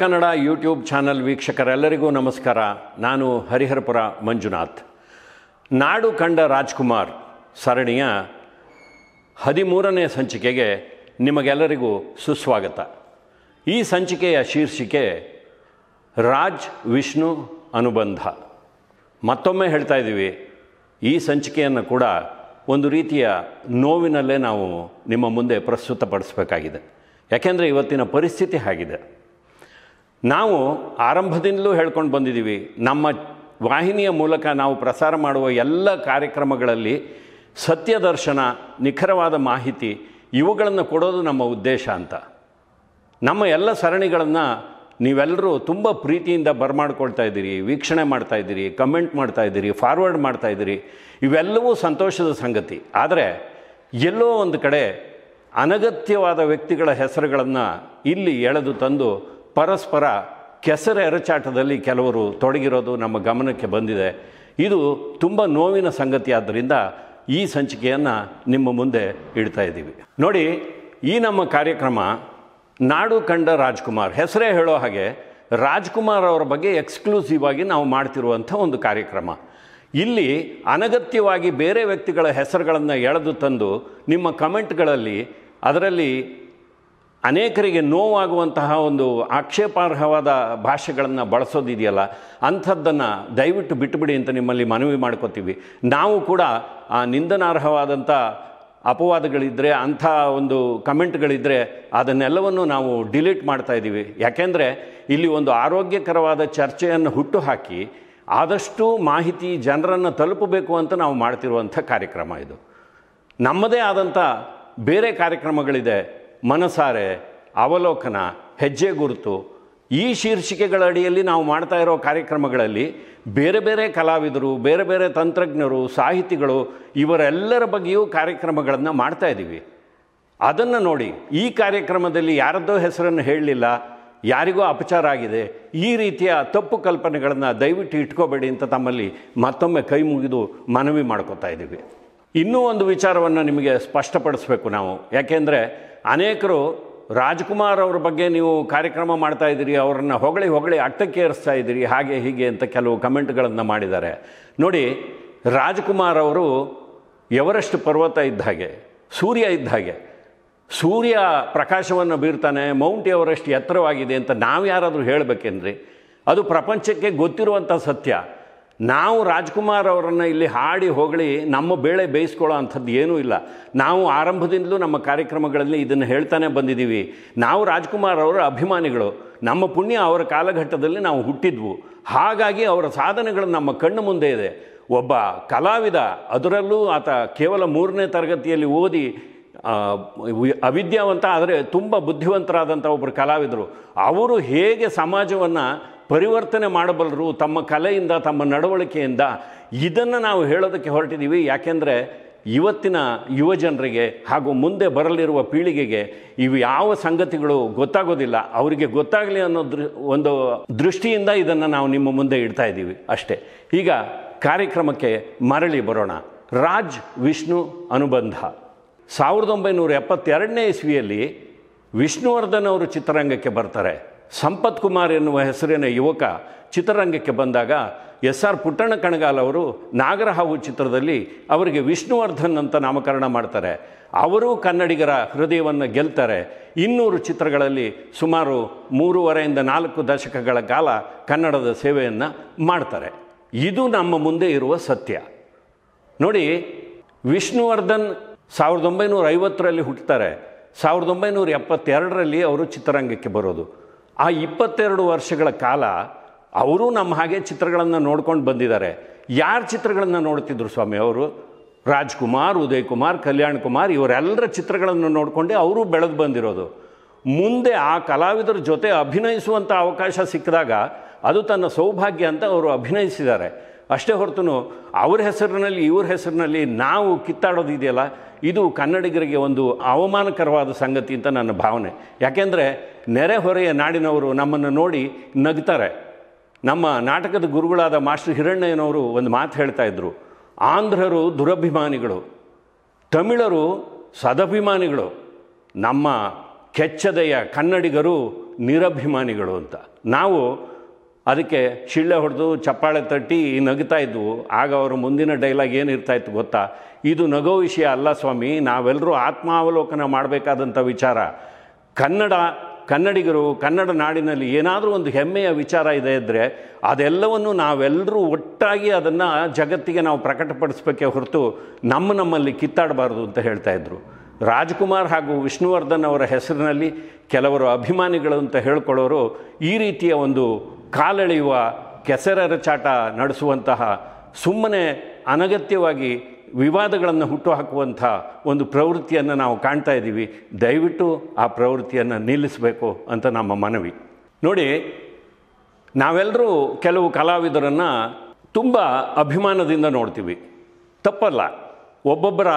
Kannada YouTube channel ವೀಕ್ಷಕರೆಲ್ಲರಿಗೂ ನಮಸ್ಕಾರ ನಾನು ಹರಿಹರಪುರ ಮಂಜುನಾಥ್ ನಾಡು ಕಂಡ ರಾಜ್ಕುಮಾರ್ ಸರಣಿಯ ಹದಿಮೂರನೇ ಸಂಚಿಕೆಗೆ ನಿಮಗೆಲ್ಲರಿಗೂ ಸುಸ್ವಾಗತ ಈ ಸಂಚಿಕೆಯ ಶೀರ್ಷಿಕೆ ರಾಜ್ ವಿಷ್ಣು ಅನುಬಂಧ ಮತ್ತೊಮ್ಮೆ ಹೇಳ್ತಾ ಇದ್ದೀವಿ ಈ ಸಂಚಿಕೆಯನ್ನು ಕೂಡ ಒಂದು ರೀತಿಯ ನೋವಿನಲ್ಲೇ ನಾವು ನಿಮ್ಮ ಮುಂದೆ ಪ್ರಸ್ತುತಪಡಿಸಬೇಕಾಗಿದೆ ಯಾಕೆಂದರೆ ಇವತ್ತಿನ ಪರಿಸ್ಥಿತಿ ಹಾಗಿದೆ ನಾವು ಆರಂಭದಿಂದಲೂ ಹೇಳ್ಕೊಂಡು ಬಂದಿದ್ದೀವಿ ನಮ್ಮ ವಾಹಿನಿಯ ಮೂಲಕ ನಾವು ಪ್ರಸಾರ ಮಾಡುವ ಎಲ್ಲ ಕಾರ್ಯಕ್ರಮಗಳಲ್ಲಿ ಸತ್ಯದರ್ಶನ ನಿಖರವಾದ ಮಾಹಿತಿ ಇವುಗಳನ್ನು ಕೊಡೋದು ನಮ್ಮ ಉದ್ದೇಶ ಅಂತ ನಮ್ಮ ಎಲ್ಲ ಸರಣಿಗಳನ್ನು ನೀವೆಲ್ಲರೂ ತುಂಬ ಪ್ರೀತಿಯಿಂದ ಬರ್ಮಾಡ್ಕೊಳ್ತಾ ಇದ್ದೀರಿ ವೀಕ್ಷಣೆ ಮಾಡ್ತಾ ಇದ್ದೀರಿ ಕಮೆಂಟ್ ಮಾಡ್ತಾ ಇದ್ದೀರಿ ಫಾರ್ವರ್ಡ್ ಮಾಡ್ತಾ ಇದ್ದೀರಿ ಇವೆಲ್ಲವೂ ಸಂತೋಷದ ಸಂಗತಿ ಆದರೆ ಎಲ್ಲೋ ಒಂದು ಕಡೆ ಅನಗತ್ಯವಾದ ವ್ಯಕ್ತಿಗಳ ಹೆಸರುಗಳನ್ನು ಇಲ್ಲಿ ಎಳೆದು ತಂದು ಪರಸ್ಪರ ಕೆಸರ ಎರಚಾಟದಲ್ಲಿ ಕೆಲವರು ತೊಡಗಿರೋದು ನಮ್ಮ ಗಮನಕ್ಕೆ ಬಂದಿದೆ ಇದು ತುಂಬ ನೋವಿನ ಸಂಗತಿಯಾದ್ದರಿಂದ ಈ ಸಂಚಿಕೆಯನ್ನು ನಿಮ್ಮ ಮುಂದೆ ಇಡ್ತಾ ಇದ್ದೀವಿ ನೋಡಿ ಈ ನಮ್ಮ ಕಾರ್ಯಕ್ರಮ ನಾಡು ಕಂಡ ರಾಜ್ಕುಮಾರ್ ಹೆಸರೇ ಹೇಳೋ ಹಾಗೆ ರಾಜ್ಕುಮಾರ್ ಅವರ ಬಗ್ಗೆ ಎಕ್ಸ್ಕ್ಲೂಸಿವ್ ಆಗಿ ನಾವು ಮಾಡ್ತಿರುವಂಥ ಒಂದು ಕಾರ್ಯಕ್ರಮ ಇಲ್ಲಿ ಅನಗತ್ಯವಾಗಿ ಬೇರೆ ವ್ಯಕ್ತಿಗಳ ಹೆಸರುಗಳನ್ನು ಎಳೆದು ತಂದು ನಿಮ್ಮ ಕಮೆಂಟ್ಗಳಲ್ಲಿ ಅದರಲ್ಲಿ ಅನೇಕರಿಗೆ ನೋವಾಗುವಂತಹ ಒಂದು ಆಕ್ಷೇಪಾರ್ಹವಾದ ಭಾಷೆಗಳನ್ನು ಬಳಸೋದಿದೆಯಲ್ಲ ಅಂಥದ್ದನ್ನು ದಯವಿಟ್ಟು ಬಿಟ್ಟುಬಿಡಿ ಅಂತ ನಿಮ್ಮಲ್ಲಿ ಮನವಿ ಮಾಡ್ಕೋತೀವಿ ನಾವು ಕೂಡ ಆ ನಿಂದನಾರ್ಹವಾದಂಥ ಅಪವಾದಗಳಿದ್ದರೆ ಅಂಥ ಒಂದು ಕಮೆಂಟ್ಗಳಿದ್ದರೆ ಅದನ್ನೆಲ್ಲವನ್ನು ನಾವು ಡಿಲೀಟ್ ಮಾಡ್ತಾ ಇದ್ದೀವಿ ಯಾಕೆಂದರೆ ಇಲ್ಲಿ ಒಂದು ಆರೋಗ್ಯಕರವಾದ ಚರ್ಚೆಯನ್ನು ಹುಟ್ಟುಹಾಕಿ ಆದಷ್ಟು ಮಾಹಿತಿ ಜನರನ್ನು ತಲುಪಬೇಕು ಅಂತ ನಾವು ಮಾಡ್ತಿರುವಂಥ ಕಾರ್ಯಕ್ರಮ ಇದು ನಮ್ಮದೇ ಆದಂಥ ಬೇರೆ ಕಾರ್ಯಕ್ರಮಗಳಿದೆ ಮನಸಾರೆ ಅವಲೋಕನ ಹೆಜ್ಜೆ ಗುರುತು ಈ ಶೀರ್ಷಿಕೆಗಳ ಅಡಿಯಲ್ಲಿ ನಾವು ಮಾಡ್ತಾ ಇರೋ ಕಾರ್ಯಕ್ರಮಗಳಲ್ಲಿ ಬೇರೆ ಬೇರೆ ಕಲಾವಿದರು ಬೇರೆ ಬೇರೆ ತಂತ್ರಜ್ಞರು ಸಾಹಿತಿಗಳು ಇವರೆಲ್ಲರ ಬಗ್ಗೆಯೂ ಕಾರ್ಯಕ್ರಮಗಳನ್ನು ಮಾಡ್ತಾ ಇದ್ದೀವಿ ಅದನ್ನು ನೋಡಿ ಈ ಕಾರ್ಯಕ್ರಮದಲ್ಲಿ ಯಾರದ್ದೋ ಹೆಸರನ್ನು ಹೇಳಲಿಲ್ಲ ಯಾರಿಗೂ ಅಪಚಾರ ಆಗಿದೆ ಈ ರೀತಿಯ ತಪ್ಪು ಕಲ್ಪನೆಗಳನ್ನು ದಯವಿಟ್ಟು ಇಟ್ಕೋಬೇಡಿ ಅಂತ ತಮ್ಮಲ್ಲಿ ಮತ್ತೊಮ್ಮೆ ಕೈ ಮುಗಿದು ಮನವಿ ಮಾಡ್ಕೋತಾ ಇದ್ದೀವಿ ಇನ್ನೂ ಒಂದು ವಿಚಾರವನ್ನು ನಿಮಗೆ ಸ್ಪಷ್ಟಪಡಿಸಬೇಕು ನಾವು ಯಾಕೆಂದರೆ ಅನೇಕರು ರಾಜ್ಕುಮಾರ್ ಅವ್ರ ಬಗ್ಗೆ ನೀವು ಕಾರ್ಯಕ್ರಮ ಮಾಡ್ತಾ ಇದ್ದೀರಿ ಅವರನ್ನು ಹೊಗಳಿ ಹೊಗಳಿ ಏರಿಸ್ತಾ ಇದ್ದೀರಿ ಹಾಗೆ ಹೀಗೆ ಅಂತ ಕೆಲವು ಕಮೆಂಟ್ಗಳನ್ನು ಮಾಡಿದ್ದಾರೆ ನೋಡಿ ರಾಜ್ಕುಮಾರ್ ಅವರು ಎವರೆಸ್ಟ್ ಪರ್ವತ ಇದ್ದ ಹಾಗೆ ಸೂರ್ಯ ಇದ್ದ ಹಾಗೆ ಸೂರ್ಯ ಪ್ರಕಾಶವನ್ನು ಬೀರ್ತಾನೆ ಮೌಂಟ್ ಎವರೆಸ್ಟ್ ಎತ್ತರವಾಗಿದೆ ಅಂತ ನಾವು ಯಾರಾದರೂ ಹೇಳಬೇಕೇನ್ರಿ ಅದು ಪ್ರಪಂಚಕ್ಕೆ ಗೊತ್ತಿರುವಂಥ ಸತ್ಯ ನಾವು ರಾಜ್ಕುಮಾರ್ ಅವರನ್ನು ಇಲ್ಲಿ ಹಾಡಿ ಹೊಗಳಿ ನಮ್ಮ ಬೇಳೆ ಬೇಯಿಸ್ಕೊಳ್ಳೋ ಅಂಥದ್ದು ಏನೂ ಇಲ್ಲ ನಾವು ಆರಂಭದಿಂದಲೂ ನಮ್ಮ ಕಾರ್ಯಕ್ರಮಗಳಲ್ಲಿ ಇದನ್ನು ಹೇಳ್ತಾನೆ ಬಂದಿದ್ದೀವಿ ನಾವು ರಾಜ್ಕುಮಾರ್ ಅವರ ಅಭಿಮಾನಿಗಳು ನಮ್ಮ ಪುಣ್ಯ ಅವರ ಕಾಲಘಟ್ಟದಲ್ಲಿ ನಾವು ಹುಟ್ಟಿದ್ವು ಹಾಗಾಗಿ ಅವರ ಸಾಧನೆಗಳು ನಮ್ಮ ಕಣ್ಣು ಮುಂದೆ ಇದೆ ಒಬ್ಬ ಕಲಾವಿದ ಅದರಲ್ಲೂ ಆತ ಕೇವಲ ಮೂರನೇ ತರಗತಿಯಲ್ಲಿ ಓದಿ ಅವಿದ್ಯಾವಂತ ಆದರೆ ತುಂಬ ಬುದ್ಧಿವಂತರಾದಂಥ ಒಬ್ಬರು ಕಲಾವಿದರು ಅವರು ಹೇಗೆ ಸಮಾಜವನ್ನು ಪರಿವರ್ತನೆ ಮಾಡಬಲ್ಲರು ತಮ್ಮ ಕಲೆಯಿಂದ ತಮ್ಮ ನಡವಳಿಕೆಯಿಂದ ಇದನ್ನು ನಾವು ಹೇಳೋದಕ್ಕೆ ಹೊರಟಿದ್ದೀವಿ ಯಾಕೆಂದರೆ ಇವತ್ತಿನ ಯುವಜನರಿಗೆ ಹಾಗೂ ಮುಂದೆ ಬರಲಿರುವ ಪೀಳಿಗೆಗೆ ಇವು ಯಾವ ಸಂಗತಿಗಳು ಗೊತ್ತಾಗೋದಿಲ್ಲ ಅವರಿಗೆ ಗೊತ್ತಾಗಲಿ ಅನ್ನೋ ದೃ ಒಂದು ದೃಷ್ಟಿಯಿಂದ ಇದನ್ನು ನಾವು ನಿಮ್ಮ ಮುಂದೆ ಇಡ್ತಾ ಇದ್ದೀವಿ ಅಷ್ಟೇ ಈಗ ಕಾರ್ಯಕ್ರಮಕ್ಕೆ ಮರಳಿ ಬರೋಣ ರಾಜ್ ವಿಷ್ಣು ಅನುಬಂಧ ಸಾವಿರದ ಒಂಬೈನೂರ ಎಪ್ಪತ್ತೆರಡನೇ ಇಸ್ವಿಯಲ್ಲಿ ವಿಷ್ಣುವರ್ಧನ್ ಅವರು ಚಿತ್ರರಂಗಕ್ಕೆ ಬರ್ತಾರೆ ಸಂಪತ್ ಕುಮಾರ್ ಎನ್ನುವ ಹೆಸರಿನ ಯುವಕ ಚಿತ್ರರಂಗಕ್ಕೆ ಬಂದಾಗ ಎಸ್ ಆರ್ ಪುಟ್ಟಣ್ಣ ಕಣಗಾಲ್ ಅವರು ನಾಗರಹಾವು ಚಿತ್ರದಲ್ಲಿ ಅವರಿಗೆ ವಿಷ್ಣುವರ್ಧನ್ ಅಂತ ನಾಮಕರಣ ಮಾಡ್ತಾರೆ ಅವರೂ ಕನ್ನಡಿಗರ ಹೃದಯವನ್ನು ಗೆಲ್ತಾರೆ ಇನ್ನೂರು ಚಿತ್ರಗಳಲ್ಲಿ ಸುಮಾರು ಮೂರುವರೆಯಿಂದ ನಾಲ್ಕು ದಶಕಗಳ ಕಾಲ ಕನ್ನಡದ ಸೇವೆಯನ್ನು ಮಾಡ್ತಾರೆ ಇದು ನಮ್ಮ ಮುಂದೆ ಇರುವ ಸತ್ಯ ನೋಡಿ ವಿಷ್ಣುವರ್ಧನ್ ಸಾವಿರದ ಒಂಬೈನೂರ ಐವತ್ತರಲ್ಲಿ ಹುಟ್ಟುತ್ತಾರೆ ಸಾವಿರದ ಒಂಬೈನೂರ ಎಪ್ಪತ್ತೆರಡರಲ್ಲಿ ಅವರು ಚಿತ್ರರಂಗಕ್ಕೆ ಬರೋದು ಆ ಇಪ್ಪತ್ತೆರಡು ವರ್ಷಗಳ ಕಾಲ ಅವರು ನಮ್ಮ ಹಾಗೆ ಚಿತ್ರಗಳನ್ನು ನೋಡ್ಕೊಂಡು ಬಂದಿದ್ದಾರೆ ಯಾರ ಚಿತ್ರಗಳನ್ನು ನೋಡ್ತಿದ್ರು ಸ್ವಾಮಿ ಅವರು ರಾಜ್ಕುಮಾರ್ ಉದಯ್ ಕುಮಾರ್ ಕಲ್ಯಾಣ್ ಕುಮಾರ್ ಇವರೆಲ್ಲರ ಚಿತ್ರಗಳನ್ನು ನೋಡ್ಕೊಂಡು ಅವರು ಬೆಳೆದು ಬಂದಿರೋದು ಮುಂದೆ ಆ ಕಲಾವಿದರ ಜೊತೆ ಅಭಿನಯಿಸುವಂಥ ಅವಕಾಶ ಸಿಕ್ಕಿದಾಗ ಅದು ತನ್ನ ಸೌಭಾಗ್ಯ ಅಂತ ಅವರು ಅಭಿನಯಿಸಿದ್ದಾರೆ ಅಷ್ಟೇ ಹೊರತು ಅವ್ರ ಹೆಸರಿನಲ್ಲಿ ಇವ್ರ ಹೆಸರಿನಲ್ಲಿ ನಾವು ಕಿತ್ತಾಡೋದಿದೆಯಲ್ಲ ಇದು ಕನ್ನಡಿಗರಿಗೆ ಒಂದು ಅವಮಾನಕರವಾದ ಸಂಗತಿ ಅಂತ ನನ್ನ ಭಾವನೆ ಯಾಕೆಂದರೆ ನೆರೆಹೊರೆಯ ನಾಡಿನವರು ನಮ್ಮನ್ನು ನೋಡಿ ನಗ್ತಾರೆ ನಮ್ಮ ನಾಟಕದ ಗುರುಗಳಾದ ಮಾಸ್ಟರ್ ಹಿರಣ್ಣಯ್ಯನವರು ಒಂದು ಮಾತು ಹೇಳ್ತಾ ಇದ್ದರು ಆಂಧ್ರರು ದುರಭಿಮಾನಿಗಳು ತಮಿಳರು ಸದಭಿಮಾನಿಗಳು ನಮ್ಮ ಕೆಚ್ಚದೆಯ ಕನ್ನಡಿಗರು ನಿರಭಿಮಾನಿಗಳು ಅಂತ ನಾವು ಅದಕ್ಕೆ ಶಿಳ್ಳೆ ಹೊಡೆದು ಚಪ್ಪಾಳೆ ತಟ್ಟಿ ನಗುತ್ತಾ ಇದ್ವು ಆಗ ಅವರ ಮುಂದಿನ ಡೈಲಾಗ್ ಏನಿರ್ತಾ ಇತ್ತು ಗೊತ್ತಾ ಇದು ನಗೋ ವಿಷಯ ಅಲ್ಲ ಸ್ವಾಮಿ ನಾವೆಲ್ಲರೂ ಆತ್ಮಾವಲೋಕನ ಮಾಡಬೇಕಾದಂಥ ವಿಚಾರ ಕನ್ನಡ ಕನ್ನಡಿಗರು ಕನ್ನಡ ನಾಡಿನಲ್ಲಿ ಏನಾದರೂ ಒಂದು ಹೆಮ್ಮೆಯ ವಿಚಾರ ಇದೆ ಇದ್ದರೆ ಅದೆಲ್ಲವನ್ನು ನಾವೆಲ್ಲರೂ ಒಟ್ಟಾಗಿ ಅದನ್ನು ಜಗತ್ತಿಗೆ ನಾವು ಪ್ರಕಟಪಡಿಸ್ಬೇಕೇ ಹೊರತು ನಮ್ಮ ನಮ್ಮಲ್ಲಿ ಕಿತ್ತಾಡಬಾರ್ದು ಅಂತ ಹೇಳ್ತಾ ಇದ್ರು ರಾಜ್ಕುಮಾರ್ ಹಾಗೂ ವಿಷ್ಣುವರ್ಧನ್ ಅವರ ಹೆಸರಿನಲ್ಲಿ ಕೆಲವರು ಅಭಿಮಾನಿಗಳು ಅಂತ ಹೇಳ್ಕೊಳ್ಳೋರು ಈ ರೀತಿಯ ಒಂದು ಕಾಲೆಳೆಯುವ ಕೆಸರರ ಚಾಟ ನಡೆಸುವಂತಹ ಸುಮ್ಮನೆ ಅನಗತ್ಯವಾಗಿ ವಿವಾದಗಳನ್ನು ಹುಟ್ಟುಹಾಕುವಂಥ ಒಂದು ಪ್ರವೃತ್ತಿಯನ್ನು ನಾವು ಕಾಣ್ತಾ ಇದ್ದೀವಿ ದಯವಿಟ್ಟು ಆ ಪ್ರವೃತ್ತಿಯನ್ನು ನಿಲ್ಲಿಸಬೇಕು ಅಂತ ನಮ್ಮ ಮನವಿ ನೋಡಿ ನಾವೆಲ್ಲರೂ ಕೆಲವು ಕಲಾವಿದರನ್ನು ತುಂಬ ಅಭಿಮಾನದಿಂದ ನೋಡ್ತೀವಿ ತಪ್ಪಲ್ಲ ಒಬ್ಬೊಬ್ಬರ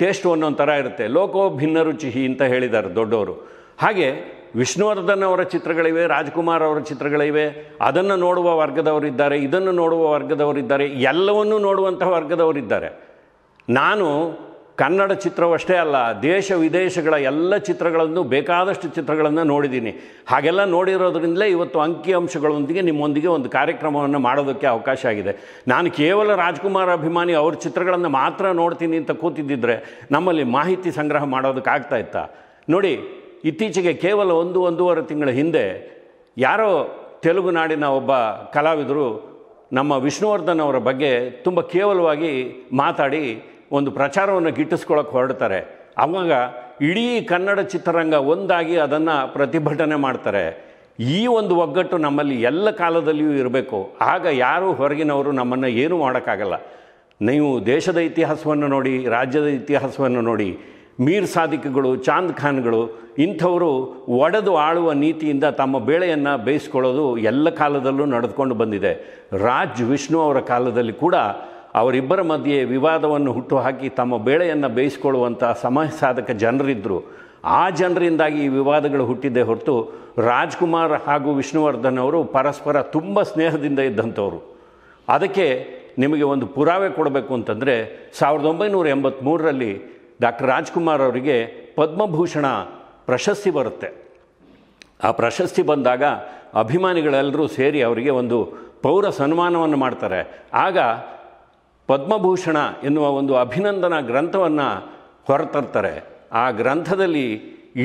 ಟೇಸ್ಟ್ ಅನ್ನೋ ಥರ ಇರುತ್ತೆ ಲೋಕೋ ಭಿನ್ನ ರುಚಿ ಅಂತ ಹೇಳಿದ್ದಾರೆ ದೊಡ್ಡವರು ಹಾಗೆ ವಿಷ್ಣುವರ್ಧನ್ ಅವರ ಚಿತ್ರಗಳಿವೆ ರಾಜ್ಕುಮಾರ್ ಅವರ ಚಿತ್ರಗಳಿವೆ ಅದನ್ನು ನೋಡುವ ವರ್ಗದವರಿದ್ದಾರೆ ಇದನ್ನು ನೋಡುವ ವರ್ಗದವರಿದ್ದಾರೆ ಎಲ್ಲವನ್ನೂ ನೋಡುವಂತಹ ವರ್ಗದವರಿದ್ದಾರೆ ನಾನು ಕನ್ನಡ ಚಿತ್ರವಷ್ಟೇ ಅಲ್ಲ ದೇಶ ವಿದೇಶಗಳ ಎಲ್ಲ ಚಿತ್ರಗಳನ್ನು ಬೇಕಾದಷ್ಟು ಚಿತ್ರಗಳನ್ನು ನೋಡಿದ್ದೀನಿ ಹಾಗೆಲ್ಲ ನೋಡಿರೋದ್ರಿಂದಲೇ ಇವತ್ತು ಅಂಕಿಅಂಶಗಳೊಂದಿಗೆ ನಿಮ್ಮೊಂದಿಗೆ ಒಂದು ಕಾರ್ಯಕ್ರಮವನ್ನು ಮಾಡೋದಕ್ಕೆ ಅವಕಾಶ ಆಗಿದೆ ನಾನು ಕೇವಲ ರಾಜ್ಕುಮಾರ್ ಅಭಿಮಾನಿ ಅವ್ರ ಚಿತ್ರಗಳನ್ನು ಮಾತ್ರ ನೋಡ್ತೀನಿ ಅಂತ ಕೂತಿದ್ದಿದ್ರೆ ನಮ್ಮಲ್ಲಿ ಮಾಹಿತಿ ಸಂಗ್ರಹ ಮಾಡೋದಕ್ಕಾಗ್ತಾ ಇತ್ತ ನೋಡಿ ಇತ್ತೀಚೆಗೆ ಕೇವಲ ಒಂದು ಒಂದೂವರೆ ತಿಂಗಳ ಹಿಂದೆ ಯಾರೋ ತೆಲುಗು ನಾಡಿನ ಒಬ್ಬ ಕಲಾವಿದರು ನಮ್ಮ ವಿಷ್ಣುವರ್ಧನ್ ಅವರ ಬಗ್ಗೆ ತುಂಬ ಕೇವಲವಾಗಿ ಮಾತಾಡಿ ಒಂದು ಪ್ರಚಾರವನ್ನು ಗಿಟ್ಟಿಸ್ಕೊಳ್ಳೋಕೆ ಹೊರಡ್ತಾರೆ ಅವಾಗ ಇಡೀ ಕನ್ನಡ ಚಿತ್ರರಂಗ ಒಂದಾಗಿ ಅದನ್ನು ಪ್ರತಿಭಟನೆ ಮಾಡ್ತಾರೆ ಈ ಒಂದು ಒಗ್ಗಟ್ಟು ನಮ್ಮಲ್ಲಿ ಎಲ್ಲ ಕಾಲದಲ್ಲಿಯೂ ಇರಬೇಕು ಆಗ ಯಾರೂ ಹೊರಗಿನವರು ನಮ್ಮನ್ನು ಏನೂ ಮಾಡೋಕ್ಕಾಗಲ್ಲ ನೀವು ದೇಶದ ಇತಿಹಾಸವನ್ನು ನೋಡಿ ರಾಜ್ಯದ ಇತಿಹಾಸವನ್ನು ನೋಡಿ ಮೀರ್ ಸಾದಿಕ್ಗಳು ಚಾಂದ್ ಖಾನ್ಗಳು ಇಂಥವರು ಒಡೆದು ಆಳುವ ನೀತಿಯಿಂದ ತಮ್ಮ ಬೇಳೆಯನ್ನು ಬೇಯಿಸ್ಕೊಳ್ಳೋದು ಎಲ್ಲ ಕಾಲದಲ್ಲೂ ನಡೆದುಕೊಂಡು ಬಂದಿದೆ ರಾಜ್ ವಿಷ್ಣು ಅವರ ಕಾಲದಲ್ಲಿ ಕೂಡ ಅವರಿಬ್ಬರ ಮಧ್ಯೆ ವಿವಾದವನ್ನು ಹುಟ್ಟುಹಾಕಿ ತಮ್ಮ ಬೇಳೆಯನ್ನು ಬೇಯಿಸ್ಕೊಳ್ಳುವಂಥ ಸಮಯ ಸಾಧಕ ಜನರಿದ್ದರು ಆ ಜನರಿಂದಾಗಿ ಈ ವಿವಾದಗಳು ಹುಟ್ಟಿದ್ದೇ ಹೊರತು ರಾಜ್ಕುಮಾರ್ ಹಾಗೂ ವಿಷ್ಣುವರ್ಧನ್ ಅವರು ಪರಸ್ಪರ ತುಂಬ ಸ್ನೇಹದಿಂದ ಇದ್ದಂಥವ್ರು ಅದಕ್ಕೆ ನಿಮಗೆ ಒಂದು ಪುರಾವೆ ಕೊಡಬೇಕು ಅಂತಂದರೆ ಸಾವಿರದ ಒಂಬೈನೂರ ಎಂಬತ್ತ್ಮೂರರಲ್ಲಿ ಡಾಕ್ಟರ್ ರಾಜ್ಕುಮಾರ್ ಅವರಿಗೆ ಪದ್ಮಭೂಷಣ ಪ್ರಶಸ್ತಿ ಬರುತ್ತೆ ಆ ಪ್ರಶಸ್ತಿ ಬಂದಾಗ ಅಭಿಮಾನಿಗಳೆಲ್ಲರೂ ಸೇರಿ ಅವರಿಗೆ ಒಂದು ಪೌರ ಸನ್ಮಾನವನ್ನು ಮಾಡ್ತಾರೆ ಆಗ ಪದ್ಮಭೂಷಣ ಎನ್ನುವ ಒಂದು ಅಭಿನಂದನಾ ಗ್ರಂಥವನ್ನು ಹೊರತರ್ತಾರೆ ಆ ಗ್ರಂಥದಲ್ಲಿ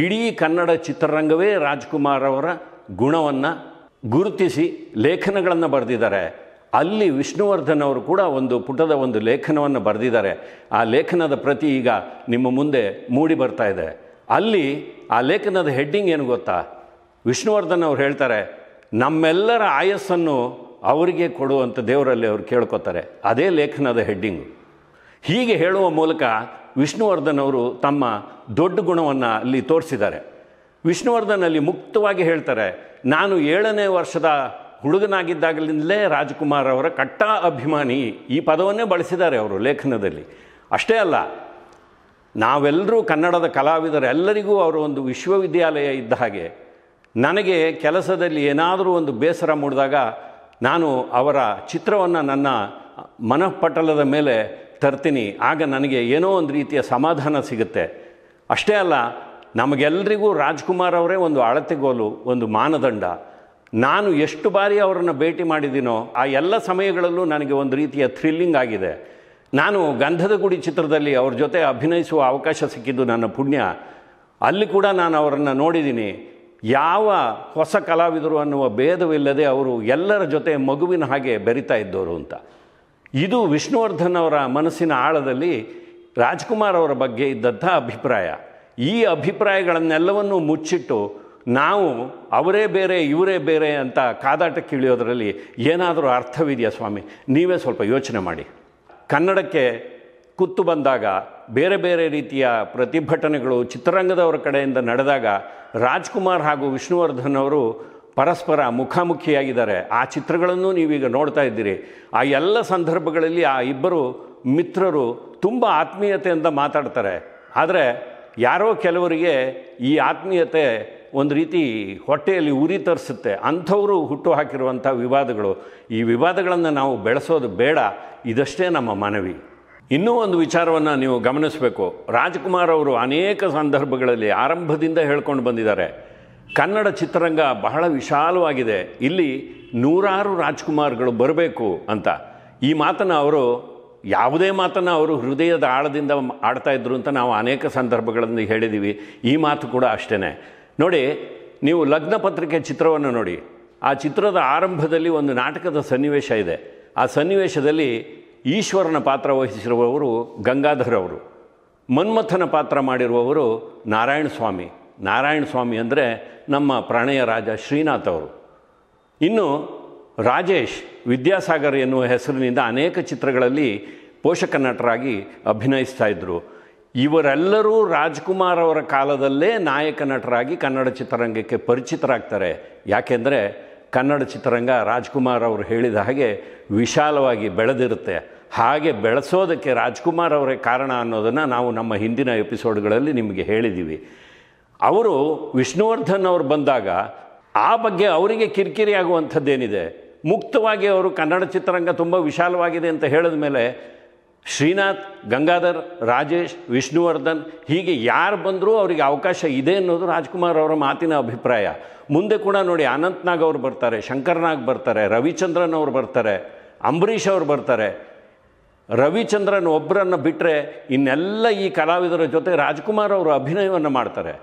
ಇಡೀ ಕನ್ನಡ ಚಿತ್ರರಂಗವೇ ರಾಜ್ಕುಮಾರ್ ಅವರ ಗುಣವನ್ನು ಗುರುತಿಸಿ ಲೇಖನಗಳನ್ನು ಬರೆದಿದ್ದಾರೆ ಅಲ್ಲಿ ವಿಷ್ಣುವರ್ಧನ್ ಅವರು ಕೂಡ ಒಂದು ಪುಟದ ಒಂದು ಲೇಖನವನ್ನು ಬರೆದಿದ್ದಾರೆ ಆ ಲೇಖನದ ಪ್ರತಿ ಈಗ ನಿಮ್ಮ ಮುಂದೆ ಮೂಡಿ ಬರ್ತಾ ಇದೆ ಅಲ್ಲಿ ಆ ಲೇಖನದ ಹೆಡ್ಡಿಂಗ್ ಏನು ಗೊತ್ತಾ ವಿಷ್ಣುವರ್ಧನ್ ಅವರು ಹೇಳ್ತಾರೆ ನಮ್ಮೆಲ್ಲರ ಆಯಸ್ಸನ್ನು ಅವರಿಗೆ ಕೊಡುವಂಥ ದೇವರಲ್ಲಿ ಅವರು ಕೇಳ್ಕೊತಾರೆ ಅದೇ ಲೇಖನದ ಹೆಡ್ಡಿಂಗ್ ಹೀಗೆ ಹೇಳುವ ಮೂಲಕ ವಿಷ್ಣುವರ್ಧನ್ ಅವರು ತಮ್ಮ ದೊಡ್ಡ ಗುಣವನ್ನು ಅಲ್ಲಿ ತೋರಿಸಿದ್ದಾರೆ ವಿಷ್ಣುವರ್ಧನ್ ಅಲ್ಲಿ ಮುಕ್ತವಾಗಿ ಹೇಳ್ತಾರೆ ನಾನು ಏಳನೇ ವರ್ಷದ ಹುಡುಗನಾಗಿದ್ದಾಗಲಿಂದಲೇ ರಾಜ್ಕುಮಾರ್ ಅವರ ಕಟ್ಟ ಅಭಿಮಾನಿ ಈ ಪದವನ್ನೇ ಬಳಸಿದ್ದಾರೆ ಅವರು ಲೇಖನದಲ್ಲಿ ಅಷ್ಟೇ ಅಲ್ಲ ನಾವೆಲ್ಲರೂ ಕನ್ನಡದ ಕಲಾವಿದರೆಲ್ಲರಿಗೂ ಅವರು ಒಂದು ವಿಶ್ವವಿದ್ಯಾಲಯ ಇದ್ದ ಹಾಗೆ ನನಗೆ ಕೆಲಸದಲ್ಲಿ ಏನಾದರೂ ಒಂದು ಬೇಸರ ಮೂಡಿದಾಗ ನಾನು ಅವರ ಚಿತ್ರವನ್ನು ನನ್ನ ಮನಃಪಟಲದ ಮೇಲೆ ತರ್ತೀನಿ ಆಗ ನನಗೆ ಏನೋ ಒಂದು ರೀತಿಯ ಸಮಾಧಾನ ಸಿಗುತ್ತೆ ಅಷ್ಟೇ ಅಲ್ಲ ನಮಗೆಲ್ಲರಿಗೂ ರಾಜ್ಕುಮಾರ್ ಅವರೇ ಒಂದು ಅಳತೆಗೋಲು ಒಂದು ಮಾನದಂಡ ನಾನು ಎಷ್ಟು ಬಾರಿ ಅವರನ್ನು ಭೇಟಿ ಮಾಡಿದ್ದೀನೋ ಆ ಎಲ್ಲ ಸಮಯಗಳಲ್ಲೂ ನನಗೆ ಒಂದು ರೀತಿಯ ಥ್ರಿಲ್ಲಿಂಗ್ ಆಗಿದೆ ನಾನು ಗಂಧದ ಗುಡಿ ಚಿತ್ರದಲ್ಲಿ ಅವ್ರ ಜೊತೆ ಅಭಿನಯಿಸುವ ಅವಕಾಶ ಸಿಕ್ಕಿದ್ದು ನನ್ನ ಪುಣ್ಯ ಅಲ್ಲಿ ಕೂಡ ನಾನು ಅವರನ್ನು ನೋಡಿದ್ದೀನಿ ಯಾವ ಹೊಸ ಕಲಾವಿದರು ಅನ್ನುವ ಭೇದವಿಲ್ಲದೆ ಅವರು ಎಲ್ಲರ ಜೊತೆ ಮಗುವಿನ ಹಾಗೆ ಬೆರಿತಾ ಇದ್ದವರು ಅಂತ ಇದು ವಿಷ್ಣುವರ್ಧನ್ ಅವರ ಮನಸ್ಸಿನ ಆಳದಲ್ಲಿ ರಾಜ್ಕುಮಾರ್ ಅವರ ಬಗ್ಗೆ ಇದ್ದಂಥ ಅಭಿಪ್ರಾಯ ಈ ಅಭಿಪ್ರಾಯಗಳನ್ನೆಲ್ಲವನ್ನೂ ಮುಚ್ಚಿಟ್ಟು ನಾವು ಅವರೇ ಬೇರೆ ಇವರೇ ಬೇರೆ ಅಂತ ಕಾದಾಟಕ್ಕೆ ಇಳಿಯೋದರಲ್ಲಿ ಏನಾದರೂ ಅರ್ಥವಿದೆಯಾ ಸ್ವಾಮಿ ನೀವೇ ಸ್ವಲ್ಪ ಯೋಚನೆ ಮಾಡಿ ಕನ್ನಡಕ್ಕೆ ಕುತ್ತು ಬಂದಾಗ ಬೇರೆ ಬೇರೆ ರೀತಿಯ ಪ್ರತಿಭಟನೆಗಳು ಚಿತ್ರರಂಗದವರ ಕಡೆಯಿಂದ ನಡೆದಾಗ ರಾಜ್ಕುಮಾರ್ ಹಾಗೂ ವಿಷ್ಣುವರ್ಧನ್ ಅವರು ಪರಸ್ಪರ ಮುಖಾಮುಖಿಯಾಗಿದ್ದಾರೆ ಆ ಚಿತ್ರಗಳನ್ನು ನೀವೀಗ ನೋಡ್ತಾ ಇದ್ದೀರಿ ಆ ಎಲ್ಲ ಸಂದರ್ಭಗಳಲ್ಲಿ ಆ ಇಬ್ಬರು ಮಿತ್ರರು ತುಂಬ ಆತ್ಮೀಯತೆಯಿಂದ ಮಾತಾಡ್ತಾರೆ ಆದರೆ ಯಾರೋ ಕೆಲವರಿಗೆ ಈ ಆತ್ಮೀಯತೆ ಒಂದು ರೀತಿ ಹೊಟ್ಟೆಯಲ್ಲಿ ಉರಿ ತರಿಸುತ್ತೆ ಅಂಥವರು ಹುಟ್ಟು ಹಾಕಿರುವಂಥ ವಿವಾದಗಳು ಈ ವಿವಾದಗಳನ್ನು ನಾವು ಬೆಳೆಸೋದು ಬೇಡ ಇದಷ್ಟೇ ನಮ್ಮ ಮನವಿ ಇನ್ನೂ ಒಂದು ವಿಚಾರವನ್ನು ನೀವು ಗಮನಿಸಬೇಕು ರಾಜ್ಕುಮಾರ್ ಅವರು ಅನೇಕ ಸಂದರ್ಭಗಳಲ್ಲಿ ಆರಂಭದಿಂದ ಹೇಳ್ಕೊಂಡು ಬಂದಿದ್ದಾರೆ ಕನ್ನಡ ಚಿತ್ರರಂಗ ಬಹಳ ವಿಶಾಲವಾಗಿದೆ ಇಲ್ಲಿ ನೂರಾರು ರಾಜ್ಕುಮಾರ್ಗಳು ಬರಬೇಕು ಅಂತ ಈ ಮಾತನ್ನು ಅವರು ಯಾವುದೇ ಮಾತನ್ನು ಅವರು ಹೃದಯದ ಆಳದಿಂದ ಆಡ್ತಾ ಇದ್ರು ಅಂತ ನಾವು ಅನೇಕ ಸಂದರ್ಭಗಳಲ್ಲಿ ಹೇಳಿದ್ದೀವಿ ಈ ಮಾತು ಕೂಡ ಅಷ್ಟೇ ನೋಡಿ ನೀವು ಲಗ್ನ ಪತ್ರಿಕೆ ಚಿತ್ರವನ್ನು ನೋಡಿ ಆ ಚಿತ್ರದ ಆರಂಭದಲ್ಲಿ ಒಂದು ನಾಟಕದ ಸನ್ನಿವೇಶ ಇದೆ ಆ ಸನ್ನಿವೇಶದಲ್ಲಿ ಈಶ್ವರನ ಪಾತ್ರ ವಹಿಸಿರುವವರು ಗಂಗಾಧರ್ ಅವರು ಮನ್ಮಥನ ಪಾತ್ರ ಮಾಡಿರುವವರು ನಾರಾಯಣ ಸ್ವಾಮಿ ನಾರಾಯಣ ಸ್ವಾಮಿ ಅಂದರೆ ನಮ್ಮ ಪ್ರಣಯ ರಾಜ ಶ್ರೀನಾಥ್ ಅವರು ಇನ್ನು ರಾಜೇಶ್ ವಿದ್ಯಾಸಾಗರ್ ಎನ್ನುವ ಹೆಸರಿನಿಂದ ಅನೇಕ ಚಿತ್ರಗಳಲ್ಲಿ ಪೋಷಕ ನಟರಾಗಿ ಅಭಿನಯಿಸ್ತಾ ಇದ್ದರು ಇವರೆಲ್ಲರೂ ರಾಜ್ಕುಮಾರ್ ಅವರ ಕಾಲದಲ್ಲೇ ನಾಯಕ ನಟರಾಗಿ ಕನ್ನಡ ಚಿತ್ರರಂಗಕ್ಕೆ ಪರಿಚಿತರಾಗ್ತಾರೆ ಯಾಕೆಂದರೆ ಕನ್ನಡ ಚಿತ್ರರಂಗ ರಾಜ್ಕುಮಾರ್ ಅವರು ಹೇಳಿದ ಹಾಗೆ ವಿಶಾಲವಾಗಿ ಬೆಳೆದಿರುತ್ತೆ ಹಾಗೆ ಬೆಳೆಸೋದಕ್ಕೆ ರಾಜ್ಕುಮಾರ್ ಅವರೇ ಕಾರಣ ಅನ್ನೋದನ್ನು ನಾವು ನಮ್ಮ ಹಿಂದಿನ ಎಪಿಸೋಡ್ಗಳಲ್ಲಿ ನಿಮಗೆ ಹೇಳಿದ್ದೀವಿ ಅವರು ವಿಷ್ಣುವರ್ಧನ್ ಅವರು ಬಂದಾಗ ಆ ಬಗ್ಗೆ ಅವರಿಗೆ ಕಿರಿಕಿರಿ ಆಗುವಂಥದ್ದೇನಿದೆ ಮುಕ್ತವಾಗಿ ಅವರು ಕನ್ನಡ ಚಿತ್ರರಂಗ ತುಂಬ ವಿಶಾಲವಾಗಿದೆ ಅಂತ ಹೇಳಿದ ಮೇಲೆ ಶ್ರೀನಾಥ್ ಗಂಗಾಧರ್ ರಾಜೇಶ್ ವಿಷ್ಣುವರ್ಧನ್ ಹೀಗೆ ಯಾರು ಬಂದರೂ ಅವರಿಗೆ ಅವಕಾಶ ಇದೆ ಅನ್ನೋದು ರಾಜ್ಕುಮಾರ್ ಅವರ ಮಾತಿನ ಅಭಿಪ್ರಾಯ ಮುಂದೆ ಕೂಡ ನೋಡಿ ಅನಂತ್ನಾಗ್ ಅವರು ಬರ್ತಾರೆ ಶಂಕರ್ನಾಗ್ ಬರ್ತಾರೆ ರವಿಚಂದ್ರನ್ ಅವರು ಬರ್ತಾರೆ ಅಂಬರೀಷ್ ಅವರು ಬರ್ತಾರೆ ರವಿಚಂದ್ರನ್ ಒಬ್ಬರನ್ನು ಬಿಟ್ಟರೆ ಇನ್ನೆಲ್ಲ ಈ ಕಲಾವಿದರ ಜೊತೆ ರಾಜ್ಕುಮಾರ್ ಅವರು ಅಭಿನಯವನ್ನು ಮಾಡ್ತಾರೆ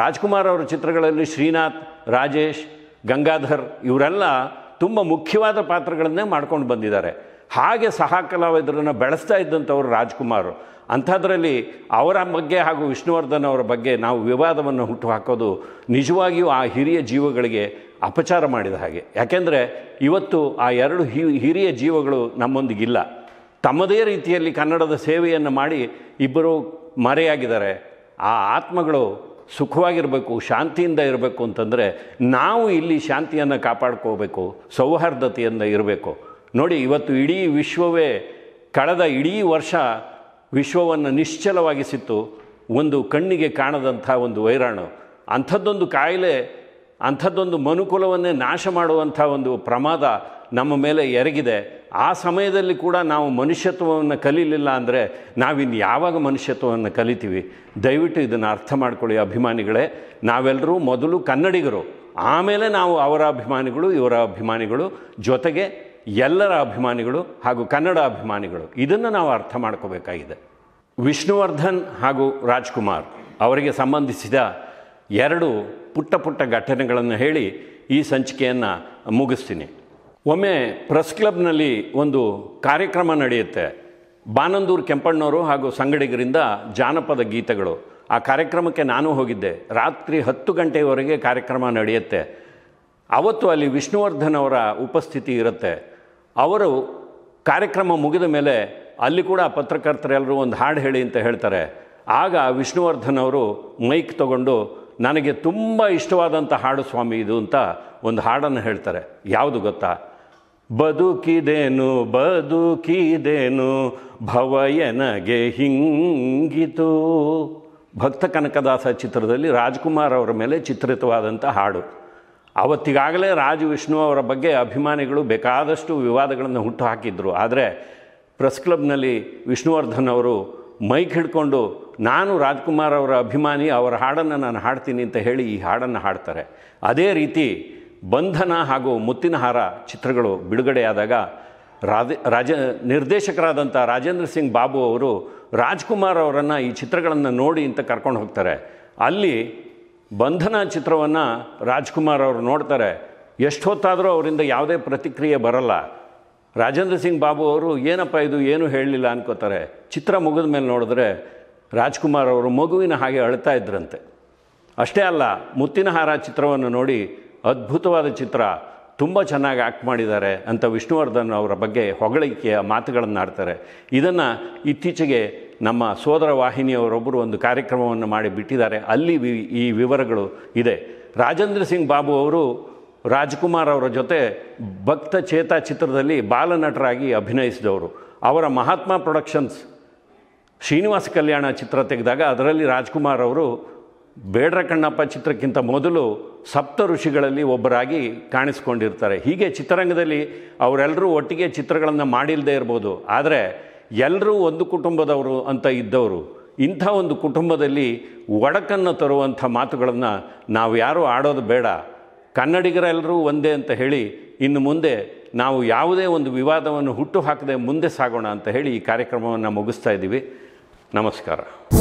ರಾಜ್ಕುಮಾರ್ ಅವರ ಚಿತ್ರಗಳಲ್ಲಿ ಶ್ರೀನಾಥ್ ರಾಜೇಶ್ ಗಂಗಾಧರ್ ಇವರೆಲ್ಲ ತುಂಬ ಮುಖ್ಯವಾದ ಪಾತ್ರಗಳನ್ನೇ ಮಾಡ್ಕೊಂಡು ಬಂದಿದ್ದಾರೆ ಹಾಗೆ ಸಹ ಕಲಾವಿದರನ್ನು ಬೆಳೆಸ್ತಾ ಇದ್ದಂಥವ್ರು ರಾಜ್ಕುಮಾರ್ ಅಂಥದ್ರಲ್ಲಿ ಅವರ ಬಗ್ಗೆ ಹಾಗೂ ವಿಷ್ಣುವರ್ಧನ್ ಅವರ ಬಗ್ಗೆ ನಾವು ವಿವಾದವನ್ನು ಹುಟ್ಟು ಹಾಕೋದು ನಿಜವಾಗಿಯೂ ಆ ಹಿರಿಯ ಜೀವಗಳಿಗೆ ಅಪಚಾರ ಮಾಡಿದ ಹಾಗೆ ಯಾಕೆಂದರೆ ಇವತ್ತು ಆ ಎರಡು ಹಿರಿಯ ಜೀವಗಳು ನಮ್ಮೊಂದಿಗಿಲ್ಲ ತಮ್ಮದೇ ರೀತಿಯಲ್ಲಿ ಕನ್ನಡದ ಸೇವೆಯನ್ನು ಮಾಡಿ ಇಬ್ಬರು ಮರೆಯಾಗಿದ್ದಾರೆ ಆ ಆತ್ಮಗಳು ಸುಖವಾಗಿರಬೇಕು ಶಾಂತಿಯಿಂದ ಇರಬೇಕು ಅಂತಂದರೆ ನಾವು ಇಲ್ಲಿ ಶಾಂತಿಯನ್ನು ಕಾಪಾಡ್ಕೋಬೇಕು ಸೌಹಾರ್ದತೆಯಿಂದ ಇರಬೇಕು ನೋಡಿ ಇವತ್ತು ಇಡೀ ವಿಶ್ವವೇ ಕಳೆದ ಇಡೀ ವರ್ಷ ವಿಶ್ವವನ್ನು ನಿಶ್ಚಲವಾಗಿಸಿತ್ತು ಒಂದು ಕಣ್ಣಿಗೆ ಕಾಣದಂಥ ಒಂದು ವೈರಾಣು ಅಂಥದ್ದೊಂದು ಕಾಯಿಲೆ ಅಂಥದ್ದೊಂದು ಮನುಕುಲವನ್ನೇ ನಾಶ ಮಾಡುವಂಥ ಒಂದು ಪ್ರಮಾದ ನಮ್ಮ ಮೇಲೆ ಎರಗಿದೆ ಆ ಸಮಯದಲ್ಲಿ ಕೂಡ ನಾವು ಮನುಷ್ಯತ್ವವನ್ನು ಕಲೀಲಿಲ್ಲ ಅಂದರೆ ನಾವಿನ್ನು ಯಾವಾಗ ಮನುಷ್ಯತ್ವವನ್ನು ಕಲಿತೀವಿ ದಯವಿಟ್ಟು ಇದನ್ನು ಅರ್ಥ ಮಾಡ್ಕೊಳ್ಳಿ ಅಭಿಮಾನಿಗಳೇ ನಾವೆಲ್ಲರೂ ಮೊದಲು ಕನ್ನಡಿಗರು ಆಮೇಲೆ ನಾವು ಅವರ ಅಭಿಮಾನಿಗಳು ಇವರ ಅಭಿಮಾನಿಗಳು ಜೊತೆಗೆ ಎಲ್ಲರ ಅಭಿಮಾನಿಗಳು ಹಾಗೂ ಕನ್ನಡ ಅಭಿಮಾನಿಗಳು ಇದನ್ನು ನಾವು ಅರ್ಥ ಮಾಡ್ಕೋಬೇಕಾಗಿದೆ ವಿಷ್ಣುವರ್ಧನ್ ಹಾಗೂ ರಾಜ್ಕುಮಾರ್ ಅವರಿಗೆ ಸಂಬಂಧಿಸಿದ ಎರಡು ಪುಟ್ಟ ಪುಟ್ಟ ಘಟನೆಗಳನ್ನು ಹೇಳಿ ಈ ಸಂಚಿಕೆಯನ್ನು ಮುಗಿಸ್ತೀನಿ ಒಮ್ಮೆ ಪ್ರೆಸ್ ಕ್ಲಬ್ನಲ್ಲಿ ಒಂದು ಕಾರ್ಯಕ್ರಮ ನಡೆಯುತ್ತೆ ಬಾನಂದೂರು ಕೆಂಪಣ್ಣವರು ಹಾಗೂ ಸಂಗಡಿಗರಿಂದ ಜಾನಪದ ಗೀತೆಗಳು ಆ ಕಾರ್ಯಕ್ರಮಕ್ಕೆ ನಾನು ಹೋಗಿದ್ದೆ ರಾತ್ರಿ ಹತ್ತು ಗಂಟೆಯವರೆಗೆ ಕಾರ್ಯಕ್ರಮ ನಡೆಯುತ್ತೆ ಅವತ್ತು ಅಲ್ಲಿ ವಿಷ್ಣುವರ್ಧನ್ ಅವರ ಉಪಸ್ಥಿತಿ ಇರುತ್ತೆ ಅವರು ಕಾರ್ಯಕ್ರಮ ಮುಗಿದ ಮೇಲೆ ಅಲ್ಲಿ ಕೂಡ ಪತ್ರಕರ್ತರೆಲ್ಲರೂ ಒಂದು ಹಾಡು ಹೇಳಿ ಅಂತ ಹೇಳ್ತಾರೆ ಆಗ ವಿಷ್ಣುವರ್ಧನ್ ಅವರು ಮೈಕ್ ತಗೊಂಡು ನನಗೆ ತುಂಬ ಇಷ್ಟವಾದಂಥ ಹಾಡು ಸ್ವಾಮಿ ಇದು ಅಂತ ಒಂದು ಹಾಡನ್ನು ಹೇಳ್ತಾರೆ ಯಾವುದು ಗೊತ್ತಾ ಬದುಕಿದೇನು ಬದುಕಿದೇನು ಭವಯನಗೆ ಹಿಂಗಿತು ಭಕ್ತ ಕನಕದಾಸ ಚಿತ್ರದಲ್ಲಿ ರಾಜ್ಕುಮಾರ್ ಅವರ ಮೇಲೆ ಚಿತ್ರಿತವಾದಂಥ ಹಾಡು ಅವತ್ತಿಗಾಗಲೇ ರಾಜ ವಿಷ್ಣು ಅವರ ಬಗ್ಗೆ ಅಭಿಮಾನಿಗಳು ಬೇಕಾದಷ್ಟು ವಿವಾದಗಳನ್ನು ಹುಟ್ಟು ಹಾಕಿದ್ರು ಆದರೆ ಪ್ರೆಸ್ ಕ್ಲಬ್ನಲ್ಲಿ ವಿಷ್ಣುವರ್ಧನ್ ಅವರು ಮೈಕ್ ಹಿಡ್ಕೊಂಡು ನಾನು ರಾಜ್ಕುಮಾರ್ ಅವರ ಅಭಿಮಾನಿ ಅವರ ಹಾಡನ್ನು ನಾನು ಹಾಡ್ತೀನಿ ಅಂತ ಹೇಳಿ ಈ ಹಾಡನ್ನು ಹಾಡ್ತಾರೆ ಅದೇ ರೀತಿ ಬಂಧನ ಹಾಗೂ ಮುತ್ತಿನಹಾರ ಚಿತ್ರಗಳು ಬಿಡುಗಡೆಯಾದಾಗ ರಾಜ ರಾಜ ನಿರ್ದೇಶಕರಾದಂಥ ರಾಜೇಂದ್ರ ಸಿಂಗ್ ಬಾಬು ಅವರು ರಾಜ್ಕುಮಾರ್ ಅವರನ್ನು ಈ ಚಿತ್ರಗಳನ್ನು ನೋಡಿ ಅಂತ ಕರ್ಕೊಂಡು ಹೋಗ್ತಾರೆ ಅಲ್ಲಿ ಬಂಧನ ಚಿತ್ರವನ್ನು ರಾಜ್ಕುಮಾರ್ ಅವರು ನೋಡ್ತಾರೆ ಎಷ್ಟು ಹೊತ್ತಾದರೂ ಅವರಿಂದ ಯಾವುದೇ ಪ್ರತಿಕ್ರಿಯೆ ಬರಲ್ಲ ರಾಜೇಂದ್ರ ಸಿಂಗ್ ಬಾಬು ಅವರು ಏನಪ್ಪ ಇದು ಏನೂ ಹೇಳಲಿಲ್ಲ ಅನ್ಕೋತಾರೆ ಚಿತ್ರ ಮುಗಿದ ಮೇಲೆ ನೋಡಿದ್ರೆ ರಾಜ್ಕುಮಾರ್ ಅವರು ಮಗುವಿನ ಹಾಗೆ ಅಳ್ತಾ ಇದ್ರಂತೆ ಅಷ್ಟೇ ಅಲ್ಲ ಮುತ್ತಿನಹಾರ ಚಿತ್ರವನ್ನು ನೋಡಿ ಅದ್ಭುತವಾದ ಚಿತ್ರ ತುಂಬ ಚೆನ್ನಾಗಿ ಆ್ಯಕ್ಟ್ ಮಾಡಿದ್ದಾರೆ ಅಂತ ವಿಷ್ಣುವರ್ಧನ್ ಅವರ ಬಗ್ಗೆ ಹೊಗಳಿಕೆಯ ಮಾತುಗಳನ್ನು ಆಡ್ತಾರೆ ಇದನ್ನು ಇತ್ತೀಚೆಗೆ ನಮ್ಮ ಸೋದರ ವಾಹಿನಿಯವರೊಬ್ಬರು ಒಂದು ಕಾರ್ಯಕ್ರಮವನ್ನು ಮಾಡಿ ಬಿಟ್ಟಿದ್ದಾರೆ ಅಲ್ಲಿ ವಿ ಈ ವಿವರಗಳು ಇದೆ ರಾಜೇಂದ್ರ ಸಿಂಗ್ ಬಾಬು ಅವರು ರಾಜ್ಕುಮಾರ್ ಅವರ ಜೊತೆ ಭಕ್ತ ಚೇತ ಚಿತ್ರದಲ್ಲಿ ಬಾಲನಟರಾಗಿ ಅಭಿನಯಿಸಿದವರು ಅವರ ಮಹಾತ್ಮ ಪ್ರೊಡಕ್ಷನ್ಸ್ ಶ್ರೀನಿವಾಸ ಕಲ್ಯಾಣ ಚಿತ್ರ ತೆಗೆದಾಗ ಅದರಲ್ಲಿ ರಾಜ್ಕುಮಾರ್ ಅವರು ಬೇಡ್ರ ಕಣ್ಣಪ್ಪ ಚಿತ್ರಕ್ಕಿಂತ ಮೊದಲು ಸಪ್ತ ಋಷಿಗಳಲ್ಲಿ ಒಬ್ಬರಾಗಿ ಕಾಣಿಸ್ಕೊಂಡಿರ್ತಾರೆ ಹೀಗೆ ಚಿತ್ರರಂಗದಲ್ಲಿ ಅವರೆಲ್ಲರೂ ಒಟ್ಟಿಗೆ ಚಿತ್ರಗಳನ್ನು ಮಾಡಿಲ್ಲದೆ ಇರ್ಬೋದು ಆದರೆ ಎಲ್ಲರೂ ಒಂದು ಕುಟುಂಬದವರು ಅಂತ ಇದ್ದವರು ಇಂಥ ಒಂದು ಕುಟುಂಬದಲ್ಲಿ ಒಡಕನ್ನು ತರುವಂಥ ಮಾತುಗಳನ್ನು ನಾವು ಯಾರೂ ಆಡೋದು ಬೇಡ ಕನ್ನಡಿಗರೆಲ್ಲರೂ ಒಂದೇ ಅಂತ ಹೇಳಿ ಇನ್ನು ಮುಂದೆ ನಾವು ಯಾವುದೇ ಒಂದು ವಿವಾದವನ್ನು ಹುಟ್ಟು ಹಾಕದೆ ಮುಂದೆ ಸಾಗೋಣ ಅಂತ ಹೇಳಿ ಈ ಕಾರ್ಯಕ್ರಮವನ್ನು ಮುಗಿಸ್ತಾ ಇದ್ದೀವಿ ನಮಸ್ಕಾರ